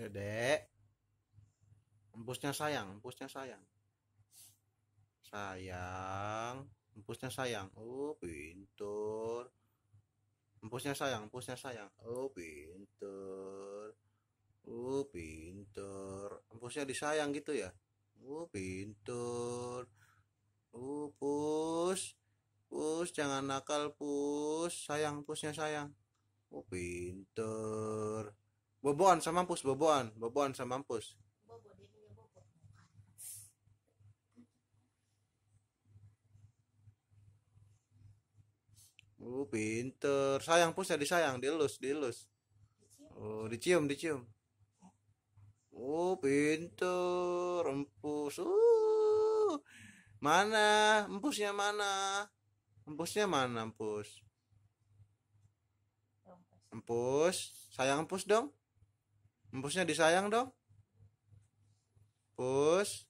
Dedek. Empusnya sayang, empusnya sayang. Sayang, empusnya sayang. Oh, pintur. Empusnya sayang, empusnya sayang. Oh, pintur. Oh, pintur. Empusnya disayang gitu ya. Oh, pintur. Oh, pus. Pus, jangan nakal, pus. Sayang, pusnya sayang. Oh, pintur. Boboan sama mampus, boboan, boboan sama mampus. Oh, pinter. Sayang pus ya disayang, dielus, dielus. Oh, dicium, dicium. Oh, pinter. Empus. Uh. Mana? Empusnya mana? Empusnya mana, empus? Empus. Sayang empus dong. Empusnya disayang dong. Pus.